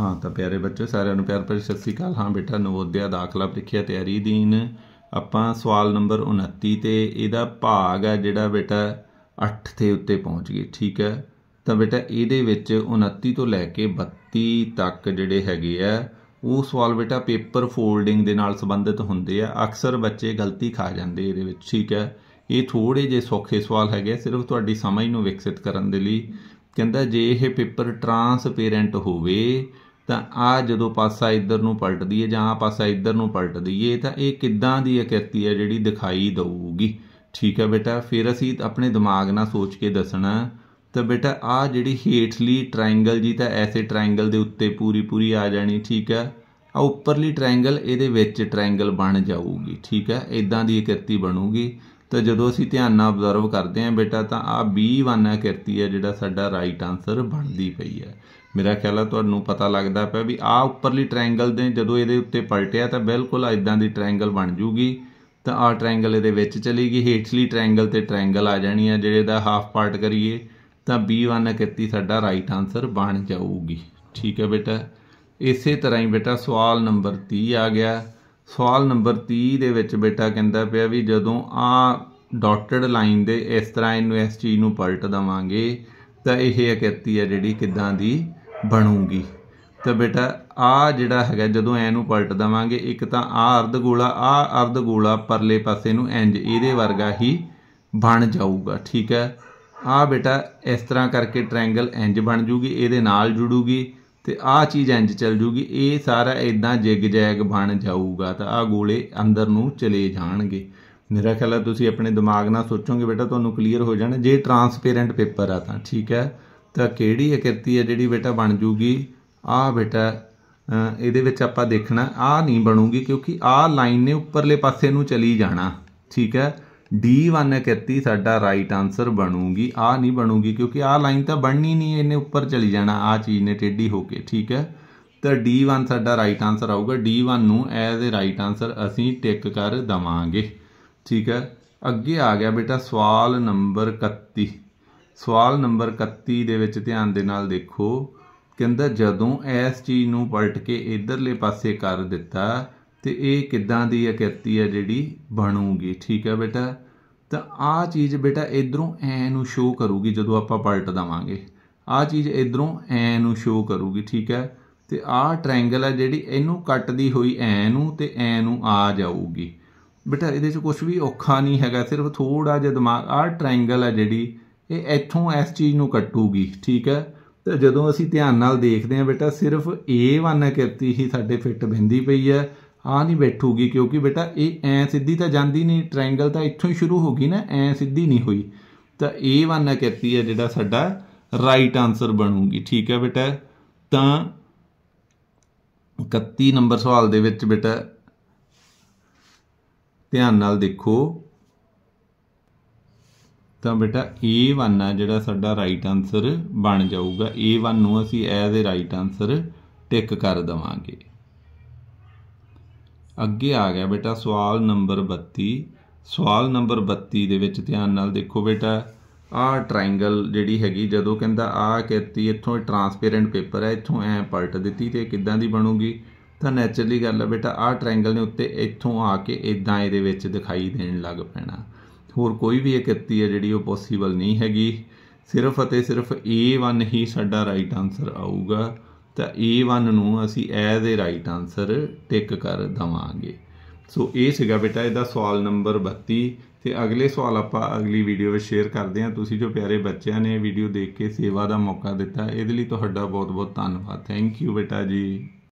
ਹਾਂ ਤਾਂ ਪਿਆਰੇ ਬੱਚੋ ਸਾਰਿਆਂ ਨੂੰ ਪਿਆਰ ਭਰੀ ਸਤਿ ਸ੍ਰੀ ਅਕਾਲ ਹਾਂ ਬੇਟਾ ਨਵੋਦਿਆ ਦਾਖਲਾ ਪ੍ਰੀਖਿਆ ਤਿਆਰੀ ਦੀਨ ਆਪਾਂ ਸਵਾਲ ਨੰਬਰ 29 ਤੇ ਇਹਦਾ ਭਾਗ ਆ ਜਿਹੜਾ ਬੇਟਾ 8 ਤੇ ਉੱਤੇ ਪਹੁੰਚ ਗਏ ਠੀਕ ਹੈ ਤਾਂ ਬੇਟਾ ਇਹਦੇ ਵਿੱਚ 29 ਤੋਂ ਲੈ ਕੇ 32 ਤੱਕ ਜਿਹੜੇ ਹੈਗੇ ਆ ਉਹ ਸਵਾਲ ਬੇਟਾ ਪੇਪਰ ਫੋਲਡਿੰਗ ਦੇ ਨਾਲ ਸੰਬੰਧਿਤ ਹੁੰਦੇ ਆ ਅਕਸਰ ਬੱਚੇ ਗਲਤੀ ਖਾ ਜਾਂਦੇ ਇਹਦੇ ਵਿੱਚ ਠੀਕ ਹੈ ਇਹ ਥੋੜੇ ਜੇ ਸੌਖੇ ਸਵਾਲ ਹੈਗੇ ਸਿਰਫ ਤੁਹਾਡੀ ਸਮਝ ਨੂੰ ਵਿਕਸਿਤ ਕਰਨ ਦੇ ਲਈ ਕਹਿੰਦਾ ਜੇ ਇਹ ਪੇਪਰ ਟ੍ਰਾਂਸਪੇਰੈਂਟ ਹੋਵੇ ਤਾਂ ਆ ਜਦੋਂ ਪਾਸਾ ਇੱਧਰ ਨੂੰ ਪਲਟ ਦਈਏ ਜਾਂ ਆ ਪਾਸਾ ਇੱਧਰ ਨੂੰ ਪਲਟ ਦਈਏ ਤਾਂ ਇਹ ਕਿੱਦਾਂ ਦੀ ਅਕਿਰਤੀ ਹੈ ਜਿਹੜੀ ਦਿਖਾਈ ਦਊਗੀ ਠੀਕ ਹੈ ਬੇਟਾ ਫਿਰ ਅਸੀਂ ਆਪਣੇ ਦਿਮਾਗ ਨਾਲ ਸੋਚ ਕੇ ਦੱਸਣਾ ਤਾਂ ਬੇਟਾ ਆ ਜਿਹੜੀ ਹੇਠਲੀ ਟ੍ਰਾਇੰਗਲ ਜੀ ਤਾਂ ਐਸੇ ਟ੍ਰਾਇੰਗਲ ਦੇ ਉੱਤੇ ਪੂਰੀ ਪੂਰੀ ਆ ਜਾਣੀ ਠੀਕ ਹੈ ਆ ਉੱਪਰਲੀ ਟ੍ਰਾਇੰਗਲ ਇਹਦੇ ਵਿੱਚ ਟ੍ਰਾਇੰਗਲ ਬਣ ਜਾਊਗੀ ਠੀਕ ਹੈ ਇਦਾਂ ਦੀ ਇਕਰਤੀ ਬਣੂਗੀ ਤਾਂ ਜਦੋਂ ਅਸੀਂ ਧਿਆਨ ਨਾਲ ਆਬਜ਼ਰਵ ਕਰਦੇ ਹਾਂ ਬੇਟਾ ਤਾਂ ਆ B1 ਇਕਰਤੀ ਹੈ ਜਿਹੜਾ ਸਾਡਾ ਰਾਈਟ ਆਨਸਰ ਬਣਦੀ ਪਈ ਹੈ ਮੇਰਾ ਖਿਆਲ ਹੈ ਤੁਹਾਨੂੰ ਪਤਾ ਲੱਗਦਾ ਪਿਆ ਵੀ ਆ ਉੱਪਰਲੀ ਟ੍ਰਾਇੰਗਲ ਦੇ ਜਦੋਂ ਇਹਦੇ ਉੱਤੇ ਪਲਟਿਆ ਤਾਂ ਬਿਲਕੁਲ ਇਦਾਂ ਦੀ ਟ੍ਰਾਇੰਗਲ ਬਣ ਜੂਗੀ ਤਾਂ ਆ ਟ੍ਰਾਇੰਗਲ ਇਹਦੇ ਵਿੱਚ ਚਲੀ ਗਈ ਹੇਠਲੀ ਟ੍ਰਾਇੰਗਲ ਤੇ ਟ੍ਰਾਇੰਗਲ ਆ ਜਾਣੀ ਆ ਜਿਹੜੇ ਦਾ ਹਾਫ ਪਾਰਟ ਕਰੀਏ ਤਾਂ B1 ਕਿੱਤੀ ਸਾਡਾ ਰਾਈਟ ਆਨਸਰ ਬਣ ਜਾਊਗੀ ਠੀਕ ਹੈ ਬੇਟਾ ਇਸੇ ਤਰ੍ਹਾਂ ਹੀ ਬੇਟਾ ਸਵਾਲ ਨੰਬਰ 30 ਆ ਗਿਆ ਸਵਾਲ ਨੰਬਰ 30 ਦੇ ਵਿੱਚ ਬੇਟਾ ਕਹਿੰਦਾ ਪਿਆ ਵੀ ਜਦੋਂ ਆ ਡਾਟਡ ਲਾਈਨ ਦੇ ਇਸ ਤਰ੍ਹਾਂ ਇਹਨੂੰ ਇਸ ਚੀਜ਼ ਨੂੰ ਪਲਟ ਦਵਾਂਗੇ ਤਾਂ ਇਹ ਕਿੱਤੀ ਆ ਜਿਹੜੀ ਕਿਦਾਂ ਦੀ ਬਣੂਗੀ ਤਾਂ ਬੇਟਾ ਆ ਜਿਹੜਾ ਹੈਗਾ ਜਦੋਂ ਐ ਨੂੰ ਪਲਟ ਦਵਾਂਗੇ ਇੱਕ ਤਾਂ ਆ ਅਰਧ ਗੋਲਾ ਆ ਅਰਧ ਗੋਲਾ ਪਰਲੇ ਪਾਸੇ ਨੂੰ ਇੰਜ ਇਹਦੇ ਵਰਗਾ ਹੀ ਬਣ ਜਾਊਗਾ ਠੀਕ ਹੈ ਆ ਬੇਟਾ ਇਸ ਤਰ੍ਹਾਂ ਕਰਕੇ ਟ੍ਰਾਇੰਗਲ ਇੰਜ ਬਣ ਜੂਗੀ ਇਹਦੇ ਨਾਲ ਜੁੜੂਗੀ ਤੇ ਆ ਚੀਜ਼ ਇੰਜ ਚੱਲ ਜੂਗੀ ਇਹ ਸਾਰਾ ਇਦਾਂ ਜਿਗ ਜੈਗ ਬਣ ਜਾਊਗਾ ਤਾਂ ਆ ਗੋਲੇ ਅੰਦਰ ਨੂੰ ਚਲੇ ਜਾਣਗੇ ਮੇਰਾ ਖਿਆਲ ਹੈ ਤੁਸੀਂ ਆਪਣੇ ਦਿਮਾਗ ਨਾਲ ਸੋਚੋਗੇ ਬੇਟਾ ਤੁਹਾਨੂੰ ਕਲੀਅਰ ਹੋ ਜਾਣਾ ਜੇ ਟਰਾਂਸਪੇਰੈਂਟ ਪੇਪਰ ਆ ਤਾਂ ਠੀਕ ਹੈ ਤਾਂ ਕਿਹੜੀ ਅਕਿਰਤੀ ਹੈ ਜਿਹੜੀ ਬੇਟਾ ਬਣ ਜੂਗੀ ਆ ਬੇਟਾ ਇਹਦੇ ਵਿੱਚ ਆਪਾਂ ਦੇਖਣਾ ਆ ਨਹੀਂ ਬਣੂਗੀ ਕਿਉਂਕਿ ਆ ਲਾਈਨ ਨੇ ਉੱਪਰਲੇ ਪਾਸੇ ਨੂੰ ਚਲੀ ਜਾਣਾ ਠੀਕ ਹੈ D1 31 ਸਾਡਾ ਰਾਈਟ ਆਨਸਰ ਬਣੂਗੀ ਆ ਨਹੀਂ ਬਣੂਗੀ ਕਿਉਂਕਿ ਆ ਲਾਈਨ ਤਾਂ ਬਣਨੀ ਨਹੀਂ ਇਹਨੇ ਉੱਪਰ ਚਲੀ ਜਾਣਾ ਆ ਚੀਜ਼ ਨੇ ਟੇਢੀ ਹੋ ਕੇ ਠੀਕ ਹੈ ਤਾਂ D1 ਸਾਡਾ ਰਾਈਟ ਆਨਸਰ ਆਊਗਾ D1 ਨੂੰ ਐਜ਼ ਅ ਰਾਈਟ ਆਨਸਰ ਅਸੀਂ ਟਿਕ ਕਰ ਦਵਾਂਗੇ ਠੀਕ ਹੈ ਅੱਗੇ ਆ ਗਿਆ ਬੇਟਾ ਸਵਾਲ ਨੰਬਰ 31 ਸਵਾਲ ਨੰਬਰ 31 ਦੇ ਵਿੱਚ ਧਿਆਨ ਦੇ ਨਾਲ ਦੇਖੋ ਕਹਿੰਦਾ ਜਦੋਂ ਇਸ ਚੀਜ਼ ਨੂੰ ਪਲਟ ਕੇ ਇਧਰਲੇ ਪਾਸੇ ਕਰ ਦਿੱਤਾ ਤੇ ਇਹ ਕਿੱਦਾਂ ਦੀ ਅਕਿਰਤੀ ਹੈ ਜਿਹੜੀ ਬਣੂਗੀ ਠੀਕ ਹੈ ਬੇਟਾ ਤਾਂ ਆ ਚੀਜ਼ ਬੇਟਾ ਇਧਰੋਂ ਐ ਨੂੰ ਸ਼ੋ ਕਰੂਗੀ ਜਦੋਂ ਆਪਾਂ ਪਲਟ ਦਵਾਂਗੇ ਆ ਚੀਜ਼ ਇਧਰੋਂ ਐ ਨੂੰ ਸ਼ੋ ਕਰੂਗੀ ਠੀਕ ਹੈ ਤੇ ਆ ਟ੍ਰਾਇੰਗਲ ਹੈ ਜਿਹੜੀ ਇਹਨੂੰ ਕੱਟਦੀ ਹੋਈ ਐ ਨੂੰ ਤੇ ਐ ਨੂੰ ਆ ਜਾਊਗੀ ਬੇਟਾ ਇਹਦੇ 'ਚ ਕੁਝ ਵੀ ਔਖਾ ਨਹੀਂ ਹੈਗਾ ਸਿਰਫ ਥੋੜਾ ਜਿਹਾ ਦਿਮਾਗ ਆ ਟ੍ਰਾਇੰਗਲ ਹੈ ਜਿਹੜੀ ਇਹ ਇੱਥੋਂ ਇਸ ਚੀਜ਼ ਨੂੰ ਕੱਟੂਗੀ ਠੀਕ ਹੈ ਤੇ ਜਦੋਂ ਅਸੀਂ ਧਿਆਨ ਨਾਲ ਦੇਖਦੇ ਹਾਂ ਬੇਟਾ ਸਿਰਫ A1 ਕਿਰਤੀ ਹੀ ਸਾਡੇ ਫਿੱਟ ਬਿੰਦੀ ਪਈ ਹੈ ਆ ਨਹੀਂ ਬੈਠੂਗੀ ਕਿਉਂਕਿ ਬੇਟਾ ਇਹ ਐ ਸਿੱਧੀ ਤਾਂ ਜਾਂਦੀ ਨਹੀਂ ਟ੍ਰਾਇੰਗਲ ਤਾਂ ਇੱਥੋਂ ਹੀ ਸ਼ੁਰੂ ਹੋ ਗਈ ਨਾ ਐ ਸਿੱਧੀ ਨਹੀਂ ਹੋਈ ਤਾਂ A1 ਕਿਰਤੀ ਹੈ ਜਿਹੜਾ ਸਾਡਾ ਰਾਈਟ ਆਨਸਰ ਬਣੂਗੀ ਠੀਕ ਹੈ ਬੇਟਾ ਤਾਂ 31 ਨੰਬਰ ਸਵਾਲ ਦੇ ਵਿੱਚ ਬੇਟਾ ਧਿਆਨ ਨਾਲ ਦੇਖੋ ਤਾਂ ਬੇਟਾ A1 ਆ ਜਿਹੜਾ ਸਾਡਾ ਰਾਈਟ ਆਨਸਰ ਬਣ ਜਾਊਗਾ A1 ਨੂੰ ਅਸੀਂ as a right answer tick ਕਰ ਦਵਾਂਗੇ ਅੱਗੇ ਆ ਗਿਆ ਬੇਟਾ ਸਵਾਲ ਨੰਬਰ 32 ਸਵਾਲ ਨੰਬਰ 32 ਦੇ ਵਿੱਚ ਧਿਆਨ ਨਾਲ ਦੇਖੋ ਬੇਟਾ ਆਹ ਟ੍ਰਾਇੰਗਲ ਜਿਹੜੀ ਹੈਗੀ ਜਦੋਂ ਕਹਿੰਦਾ ਆ ਕਹਿੰਦੀ ਇੱਥੋਂ ਟ੍ਰਾਂਸਪੇਰੈਂਟ ਪੇਪਰ ਹੈ ਇੱਥੋਂ ਐ ਪਲਟ ਦਿੱਤੀ ਤੇ ਕਿੱਦਾਂ ਦੀ ਬਣੂਗੀ ਤਾਂ ਨੇਚਰਲੀ ਗੱਲ ਹੈ ਬੇਟਾ ਆਹ ਟ੍ਰਾਇੰਗਲ ਨੇ ਉੱਤੇ ਇੱਥੋਂ ਆ ਕੇ ਇਦਾਂ ਇਹਦੇ ਵਿੱਚ ਦਿਖਾਈ ਦੇਣ ਲੱਗ ਪੈਣਾ ਹੋਰ ਕੋਈ ਵੀ ਇਕੱਤੀ ਹੈ ਜਿਹੜੀ ਉਹ ਪੋਸੀਬਲ ਨਹੀਂ ਹੈਗੀ ਸਿਰਫ ਅਤੇ ਸਿਰਫ A1 ਹੀ ਸਾਡਾ ਰਾਈਟ ਆਨਸਰ ਆਊਗਾ ਤਾਂ A1 ਨੂੰ ਅਸੀਂ as a right answer tick ਕਰ ਦਵਾਂਗੇ ਸੋ ਇਹ ਸੀਗਾ ਬੇਟਾ ਇਹਦਾ ਸਵਾਲ ਨੰਬਰ 32 ਤੇ ਅਗਲੇ ਸਵਾਲ ਆਪਾਂ ਅਗਲੀ ਵੀਡੀਓ ਵਿੱਚ ਸ਼ੇਅਰ ਕਰਦੇ ਹਾਂ ਤੁਸੀਂ ਜੋ ਪਿਆਰੇ ਬੱਚਿਆਂ ਨੇ ਵੀਡੀਓ ਦੇਖ ਕੇ ਸੇਵਾ ਦਾ ਮੌਕਾ ਦਿੱਤਾ ਇਹਦੇ ਲਈ ਤੁਹਾਡਾ ਬਹੁਤ ਬਹੁਤ ਧੰਨਵਾਦ ਥੈਂਕ ਯੂ ਬੇਟਾ ਜੀ